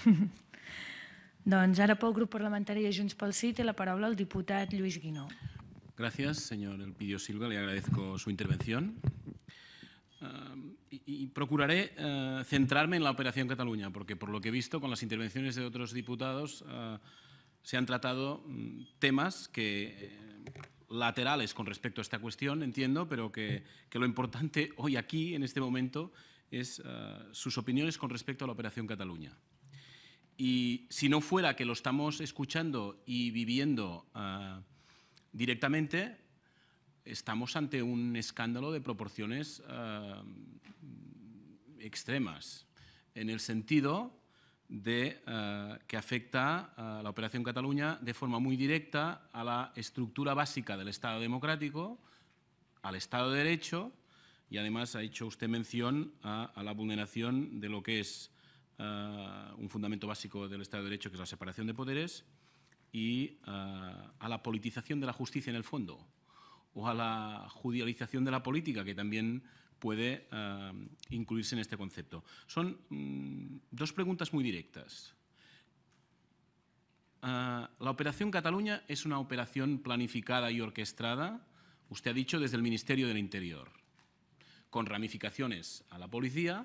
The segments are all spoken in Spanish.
doncs ara pel grup de Junts pel Sí té la paraula el diputat Lluís Guinó. Gracias, señor Elpidio Silva. Le agradezco su intervención. y, eh, procuraré eh, centrarme en la Operación Cataluña, porque por lo que he visto con las intervenciones de otros diputados eh, se han tratado mm, temas que laterales con respecto a esta cuestión, entiendo, pero que lo importante hoy aquí, en este momento, es sus opiniones con respecto a la Operación Cataluña. Y si no fuera que lo estamos escuchando y viviendo ah, directamente, estamos ante un escándalo de proporciones ah, extremas, en el sentido de, ah, que afecta a la Operación Cataluña de forma muy directa a la estructura básica del Estado democrático, al Estado de Derecho y además ha hecho usted mención a, a la vulneración de lo que es eh, un fundamento básico del Estado de Derecho, que es la separación de poderes, y eh, a la politización de la justicia en el fondo, o a la judicialización de la política, que también puede eh, incluirse en este concepto. Son mm, dos preguntas muy directas. la operación Cataluña es una operación planificada y orquestada, usted ha dicho, desde el Ministerio del Interior, con ramificaciones a la policía,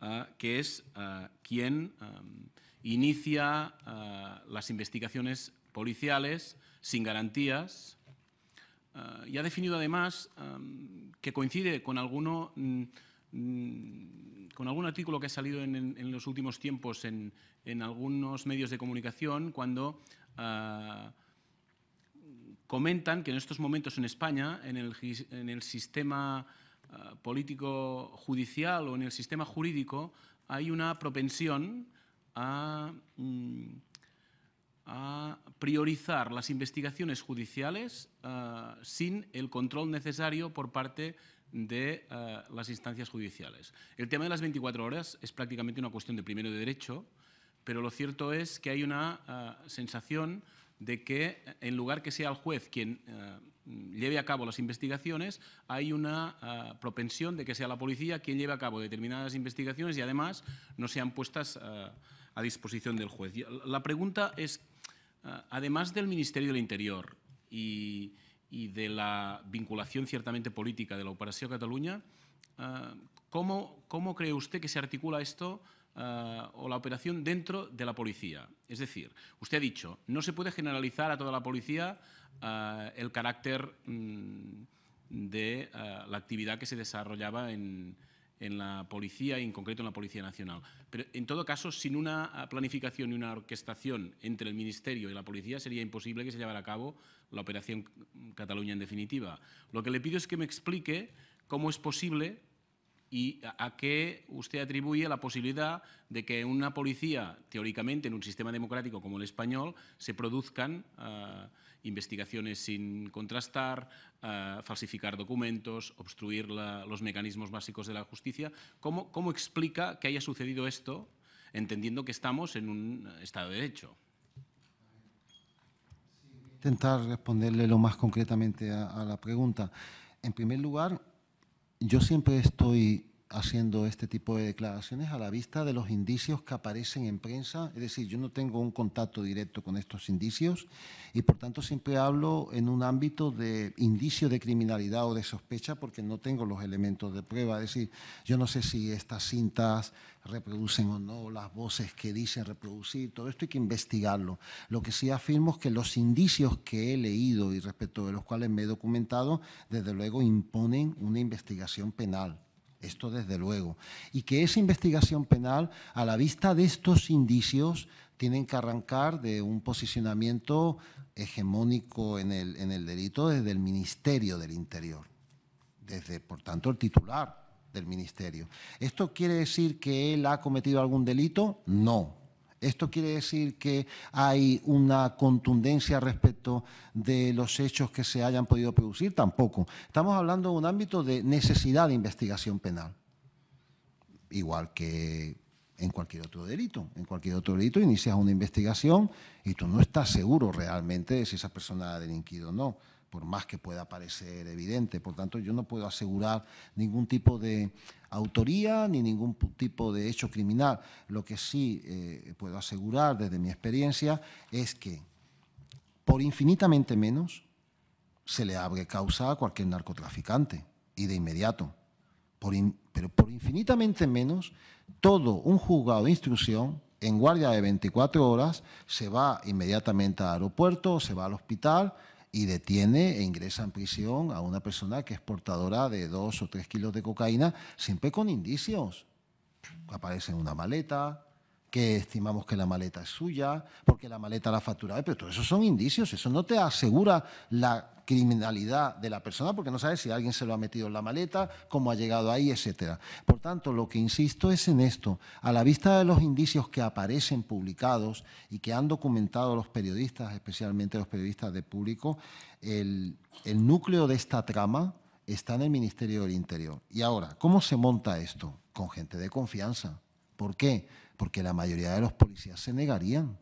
Ah, que es ah, quien inicia ah, las investigaciones policiales sin garantías y ha definido además que coincide con alguno... Mm, mm, con algún artículo que ha salido en, los últimos tiempos en, en, algunos medios de comunicación, cuando comentan que en estos momentos en España, en el, el sistema eh, político judicial o en el sistema jurídico hay una propensión a, mm, priorizar las investigaciones judiciales eh, sin el control necesario por parte de eh, las instancias judiciales. El tema de las 24 horas es prácticamente una cuestión de primero de derecho, pero lo cierto es que hay una sensación de que en lugar que sea el juez quien eh, lleve a cabo las investigaciones, hay una eh, propensión de que sea la policía quien lleve a cabo determinadas investigaciones y además no sean puestas eh, a disposición del juez. La pregunta es, además del Ministerio del Interior y, de la vinculación ciertamente política de la Operación Cataluña, ¿cómo, ¿cómo cree usted que se articula esto eh, o la operación dentro de la policía. Es decir, usted ha dicho, no se puede generalizar a toda la policía eh, el carácter mm, de eh, la actividad que se desarrollaba en, en la policía y en concreto en la Policía Nacional. Pero en todo caso, sin una planificación y una orquestación entre el Ministerio y la policía sería imposible que se llevara a cabo la operación Cataluña en definitiva. Lo que le pido es que me explique cómo es posible y a qué usted atribuye la posibilidad de que una policía, teóricamente en un sistema democrático como el español, se produzcan ah, investigaciones sin contrastar, ah, falsificar documentos, obstruir los mecanismos básicos de la justicia. ¿Cómo, explica que haya sucedido esto, entendiendo que estamos en un Estado de Derecho? Intentar responderle lo más concretamente a la pregunta. En primer lugar, yo siempre estoy haciendo este tipo de declaraciones a la vista de los indicios que aparecen en prensa. Es decir, yo no tengo un contacto directo con estos indicios y por tanto siempre hablo en un ámbito de indicio de criminalidad o de sospecha porque no tengo los elementos de prueba. Es decir, yo no sé si estas cintas reproducen o no las voces que dicen reproducir. Todo esto hay que investigarlo. Lo que sí afirmo es que los indicios que he leído y respecto de los cuales me he documentado, desde luego imponen una investigación penal. Esto desde luego. Y que esa investigación penal, a la vista de estos indicios, tienen que arrancar de un posicionamiento hegemónico en el, en el delito desde el Ministerio del Interior, desde, por tanto, el titular del Ministerio. ¿Esto quiere decir que él ha cometido algún delito? No, esto quiere decir que hay una contundencia respecto de los hechos que se hayan podido producir, tampoco. Estamos hablando de un ámbito de necesidad de investigación penal, igual que en cualquier otro delito. En cualquier otro delito inicias una investigación y tú no estás seguro realmente de si esa persona ha delinquido o no por más que pueda parecer evidente. Por tanto, yo no puedo asegurar ningún tipo de autoría ni ningún tipo de hecho criminal. Lo que sí eh, puedo asegurar desde mi experiencia es que por infinitamente menos se le abre causa a cualquier narcotraficante y de inmediato. pero por infinitamente menos, todo un juzgado de instrucción en guardia de 24 horas se va inmediatamente al aeropuerto, se va al hospital y detiene e ingresa en prisión a una persona que es portadora de dos o tres kilos de cocaína, siempre con indicios. Aparece en una maleta, que estimamos que la maleta es suya, porque la maleta la factura. Pero todos esos son indicios, eso no te asegura la criminalidad de la persona, porque no sabes si alguien se lo ha metido en la maleta, cómo ha llegado ahí, etcétera. Por tanto, lo que insisto es en esto, a la vista de los indicios que aparecen publicados y que han documentado los periodistas, especialmente los periodistas de público, el, el núcleo de esta trama está en el Ministerio del Interior. Y ahora, ¿cómo se monta esto? Con gente de confianza ¿Por qué? Porque la mayoría de los policías se negarían.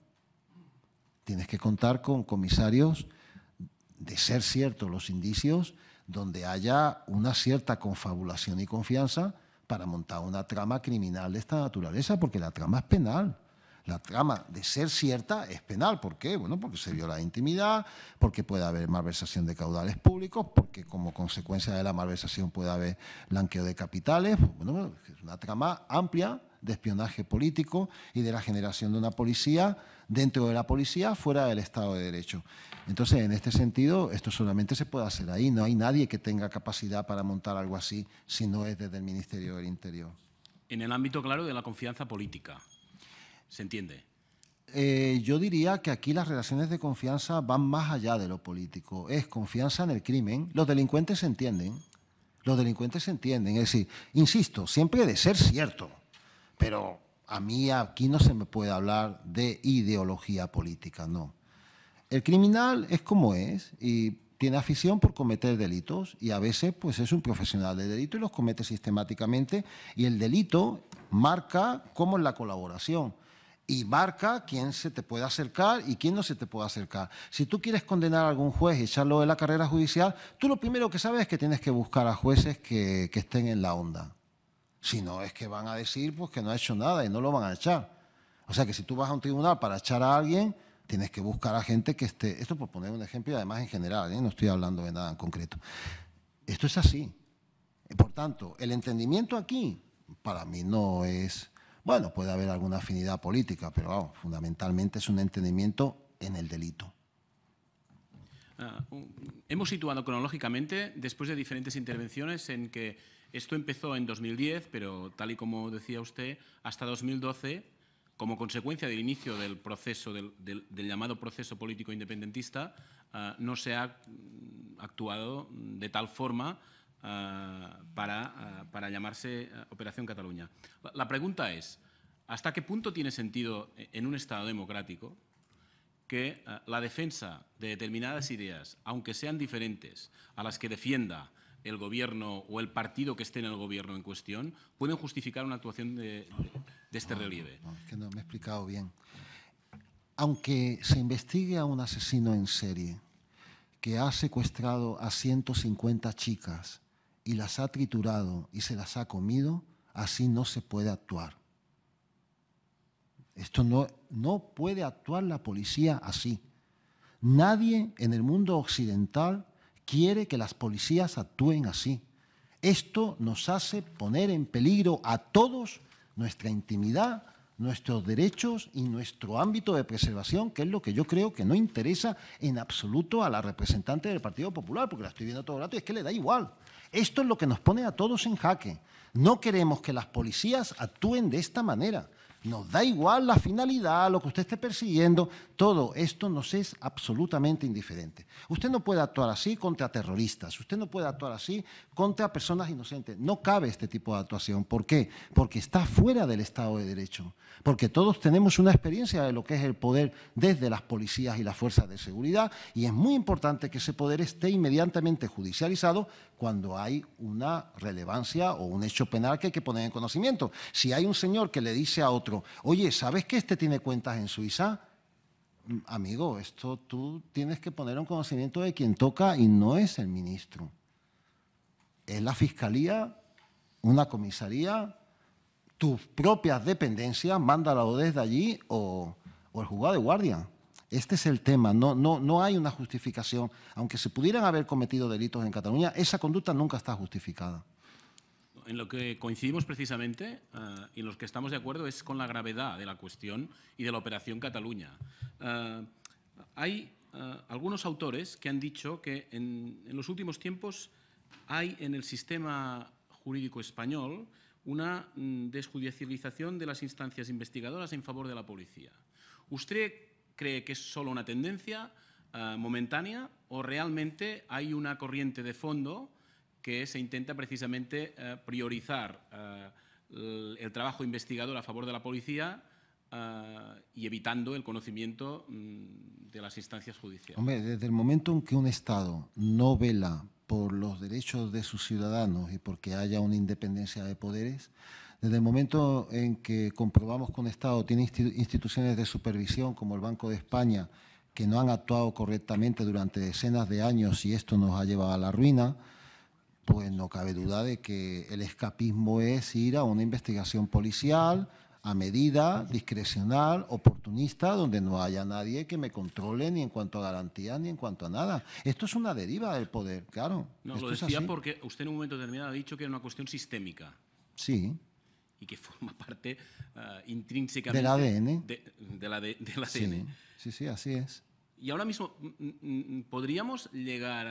Tienes que contar con comisarios, de ser ciertos los indicios, donde haya una cierta confabulación y confianza para montar una trama criminal de esta naturaleza, porque la trama es penal. La trama de ser cierta es penal. ¿Por qué? Bueno, porque se viola la intimidad, porque puede haber malversación de caudales públicos, porque como consecuencia de la malversación puede haber blanqueo de capitales. Bueno, es una trama amplia de espionaje político y de la generación de una policía dentro de la policía, fuera del Estado de Derecho. Entonces, en este sentido, esto solamente se puede hacer ahí. No hay nadie que tenga capacidad para montar algo así si no es desde el Ministerio del Interior. En el ámbito, claro, de la confianza política. ¿Se entiende? Eh, yo diría que aquí las relaciones de confianza van más allá de lo político. Es confianza en el crimen. Los delincuentes se entienden. Los delincuentes se entienden. Es decir, insisto, siempre de ser cierto. Pero a mí aquí no se me puede hablar de ideología política, no. El criminal es como es y tiene afición por cometer delitos y a veces pues es un profesional de delito y los comete sistemáticamente y el delito marca cómo es la colaboración y marca quién se te puede acercar y quién no se te puede acercar. Si tú quieres condenar a algún juez y echarlo de la carrera judicial, tú lo primero que sabes es que tienes que buscar a jueces que estén en la onda. Si no, es que van a decir pues, que no ha hecho nada y no lo van a echar. O sea que si tú vas a un tribunal para echar a alguien, tienes que buscar a gente que esté. Esto por poner un ejemplo y además en general, ¿eh? no estoy hablando de nada en concreto. Esto es así. Por tanto, el entendimiento aquí para mí no es. Bueno, puede haber alguna afinidad política, pero fundamentalmente es un entendimiento en el delito. Ah, hemos situado cronológicamente, después de diferentes intervenciones, en que esto empezó en 2010, pero tal y como decía usted, hasta 2012, como consecuencia del inicio del proceso, del, llamado proceso político independentista, ah, no se ha mm, actuado de tal forma ah, ah, para, llamarse Operación Cataluña. La, la pregunta es, ¿hasta qué punto tiene sentido en un Estado democrático que la defensa de determinadas ideas, aunque sean diferentes a las que defienda el gobierno o el partido que esté en el gobierno en cuestión pueden justificar una actuación de, este relieve. es que no me he explicado bien. Aunque se investigue a un asesino en serie que ha secuestrado a 150 chicas y las ha triturado y se las ha comido, así no se puede actuar. Esto no, no puede actuar la policía así. Nadie en el mundo occidental quiere que las policías actúen así. Esto nos hace poner en peligro a todos nuestra intimidad, nuestros derechos y nuestro ámbito de preservación, que es lo que yo creo que no interesa en absoluto a la representante del Partido Popular, porque la estoy viendo todo el rato y es que le da igual. Esto es lo que nos pone a todos en jaque. No queremos que las policías actúen de esta manera. Nos da igual la finalidad, lo que usted esté persiguiendo, todo esto nos es absolutamente indiferente. Usted no puede actuar así contra terroristas, usted no puede actuar así contra personas inocentes. No cabe este tipo de actuación. ¿Por qué? Porque está fuera del Estado de Derecho. Porque todos tenemos una experiencia de lo que es el poder desde las policías y las fuerzas de seguridad y es muy importante que ese poder esté inmediatamente judicializado cuando hay una relevancia o un hecho penal que hay que poner en conocimiento. Si hay un señor que le dice a otro, Oye, ¿sabes que este tiene cuentas en Suiza? Mm, amigo, esto tú tienes que poner un conocimiento de quien toca y no es el ministro. Es la fiscalía, una comisaría, tus propias dependencias, mándalo desde allí o, el juzgado de guardia. Este es el tema, no, no, no hay una justificación. Aunque se pudieran haber cometido delitos en Cataluña, esa conducta nunca está justificada en lo que coincidimos precisamente eh, y en lo que estamos de acuerdo es con la gravedad de la cuestión y de la Operación Cataluña. Eh, hay eh, algunos autores que han dicho que en, los últimos tiempos hay en el sistema jurídico español una mm, desjudicialización de las instancias investigadoras en favor de la policía. ¿Usted cree que es solo una tendencia momentánea o realmente hay una corriente de fondo que se intenta precisamente eh, priorizar eh, el, trabajo investigador a favor de la policía eh, y evitando el conocimiento mm, de las instancias judiciales. Hombre, desde el momento en que un Estado no vela por los derechos de sus ciudadanos y porque haya una independencia de poderes, desde el momento en que comprobamos que un Estado tiene instituciones de supervisión como el Banco de España que no han actuado correctamente durante decenas de años y esto nos ha llevado a la ruina, pues no cabe duda de que el escapismo es ir a una investigación policial a medida, discrecional, oportunista, donde no haya nadie que me controle ni en cuanto a garantía ni en cuanto a nada. Esto es una deriva del poder, claro. No, lo decía porque usted en un momento determinado ha dicho que era una cuestión sistémica. Sí. Y que forma parte eh, intrínsecamente... Del ADN. De, la de ADN. sí, sí así es. Y ahora mismo, mm, mm, mm, ¿podríamos llegar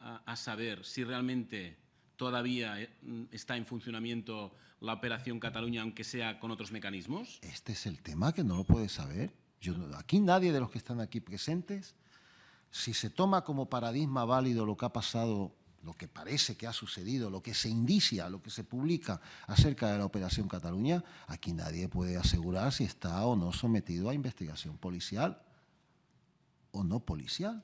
a, saber si realmente todavía eh, está en funcionamiento la operación Cataluña, aunque sea con otros mecanismos? Este es el tema que no lo puede saber. aquí nadie de los que están aquí presentes, si se toma como paradigma válido lo que ha pasado, lo que parece que ha sucedido, lo que se indicia, lo que se publica acerca de la Operación Cataluña, aquí nadie puede asegurar si está o no sometido a investigación policial o no policial.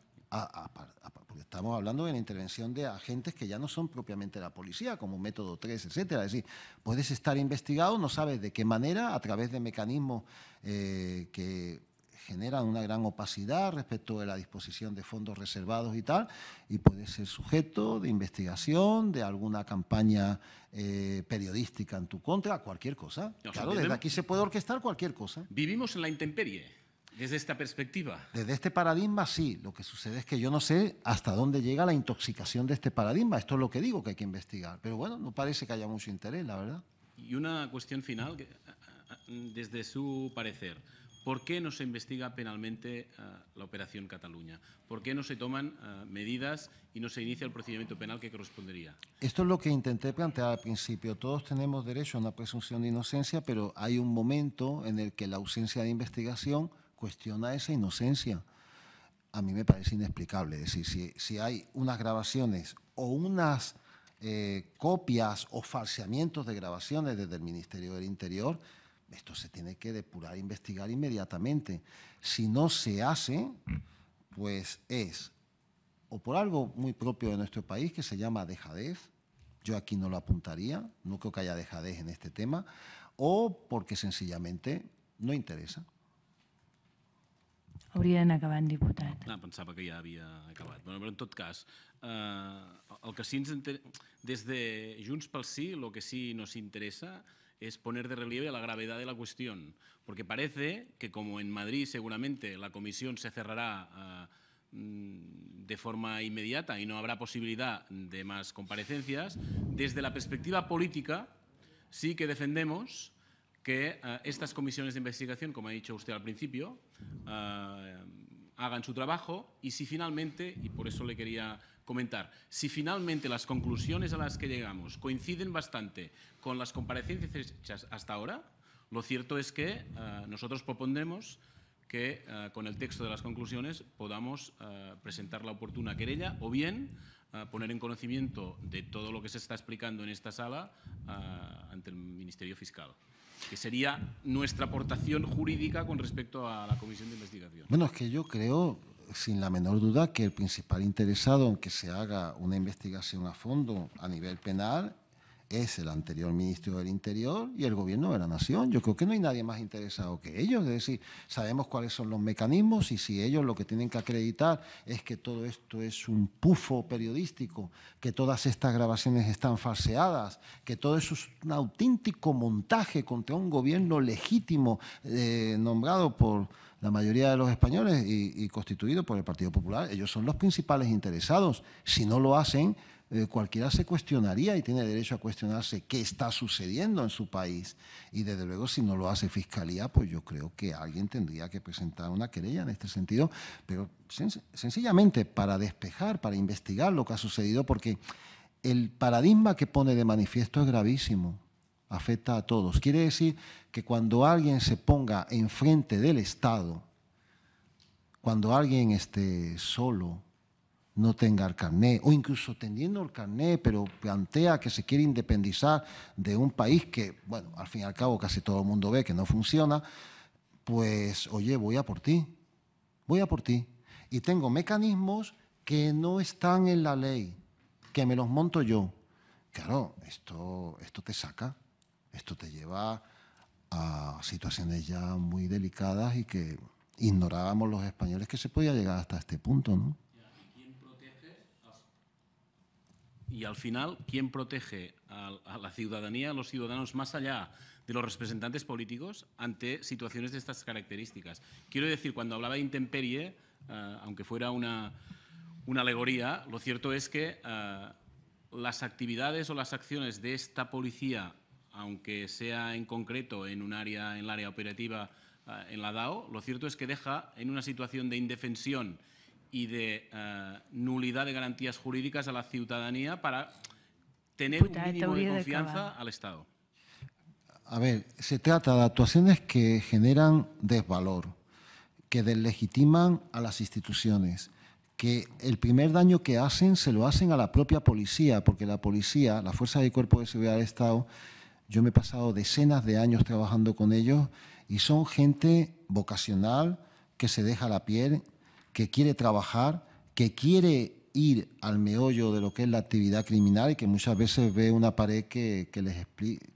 porque estamos hablando de la intervención de agentes que ya no son propiamente la policía, como método 3, etcétera. Es decir, puedes estar investigado, no sabes de qué manera, a través de mecanismos eh, que generan una gran opacidad respecto de la disposición de fondos reservados y tal, y puedes ser sujeto de investigación, de alguna campaña eh, periodística en tu contra, cualquier cosa. claro, desde aquí se puede orquestar cualquier cosa. Vivimos en la intemperie. Desde esta perspectiva. Desde este paradigma, sí. Lo que sucede es que yo no sé hasta dónde llega la intoxicación de este paradigma. Esto es lo que digo que hay que investigar. Pero bueno, no parece que haya mucho interés, la verdad. Y una cuestión final, desde su parecer. ¿Por qué no se investiga penalmente eh, la operación Cataluña? ¿Por qué no se toman eh, medidas y no se inicia el procedimiento penal que correspondería? Esto es lo que intenté plantear al principio. Todos tenemos derecho a una presunción de inocencia, pero hay un momento en el que la ausencia de investigación cuestiona esa inocencia. A mí me parece inexplicable. Es decir, si, si hay unas grabaciones o unas eh, copias o falseamientos de grabaciones desde el Ministerio del Interior, esto se tiene que depurar, e investigar inmediatamente. Si no se hace, pues es o por algo muy propio de nuestro país que se llama dejadez, yo aquí no lo apuntaría, no creo que haya dejadez en este tema, o porque sencillamente no interesa. Habrían acabado acabant, diputat. Ah, que ya había acabado. Bueno, però en todo caso, eh, el sí Junts lo que sí nos interesa es poner de relieve la gravedad de la cuestión, porque parece que como en Madrid seguramente la comisión se cerrará eh, mm, de forma inmediata y no habrá posibilidad de más comparecencias, desde la perspectiva política sí que defendemos que eh, estas comisiones de investigación, como ha dicho usted al principio, eh, hagan su trabajo y si finalmente, y por eso le quería comentar, si finalmente las conclusiones a las que llegamos coinciden bastante con las comparecencias hechas hasta ahora, lo cierto es que eh, nosotros propondremos que eh, con el texto de las conclusiones podamos presentar la oportuna querella o bien poner en conocimiento de todo lo que se está explicando en esta sala ante el Ministerio Fiscal que sería nuestra aportación jurídica con respecto a la comisión de investigación. Bueno, es que yo creo, sin la menor duda, que el principal interesado en que se haga una investigación a fondo a nivel penal es el anterior ministro del Interior y el gobierno de la Nación. Yo creo que no hay nadie más interesado que ellos. Es decir, sabemos cuáles son los mecanismos y si ellos lo que tienen que acreditar es que todo esto es un pufo periodístico, que todas estas grabaciones están falseadas, que todo eso es un auténtico montaje contra un gobierno legítimo eh, nombrado por la mayoría de los españoles y constituido por el Partido Popular, ellos son los principales interesados. Si no lo hacen, eh, cualquiera se cuestionaría y tiene derecho a cuestionarse qué está sucediendo en su país. Y desde luego si no lo hace Fiscalía, pues yo creo que alguien tendría que presentar una querella en este sentido, pero sencillamente para despejar, para investigar lo que ha sucedido, porque el paradigma que pone de manifiesto es gravísimo afecta a todos. Quiere decir que cuando alguien se ponga enfrente del Estado, cuando alguien esté solo, no tenga el carné, o incluso teniendo el carné, pero plantea que se quiere independizar de un país que, bueno, al fin y al cabo casi todo el mundo ve que no funciona, pues, oye, voy a por ti, voy a por ti. Y tengo mecanismos que no están en la ley, que me los monto yo. Claro, esto, esto te saca, esto te lleva a situaciones ya muy delicadas y que ignorábamos los españoles que se podía llegar hasta este punto, ¿no? Y al final, ¿quién protege a, la ciudadanía, a los ciudadanos, más allá de los representantes políticos ante situaciones de estas características? Quiero decir, cuando hablaba de intemperie, eh, aunque fuera una, alegoría, lo cierto es que eh, las actividades o las acciones de esta policía, aunque sea en concreto en un área, en el área operativa, eh, en la DAO, lo cierto es que deja en una situación de indefensión y de eh, nulidad de garantías jurídicas a la ciudadanía para tener un mínimo de confianza al Estado. A ver, se trata de actuaciones que generan desvalor, que deslegitiman a las instituciones, que el primer daño que hacen se lo hacen a la propia policía, porque la policía, la Fuerza de Cuerpo de Seguridad del Estado, yo me he pasado decenas de años trabajando con ellos y son gente vocacional que se deja la piel, que quiere trabajar, que quiere ir al meollo de lo que es la actividad criminal y que muchas veces ve una pared que, que les,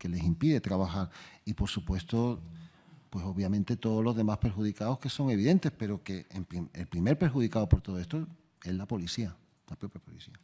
les impide trabajar. Y por supuesto, pues obviamente todos los demás perjudicados que son evidentes, pero que el primer perjudicado por todo esto es la policía, la propia policía.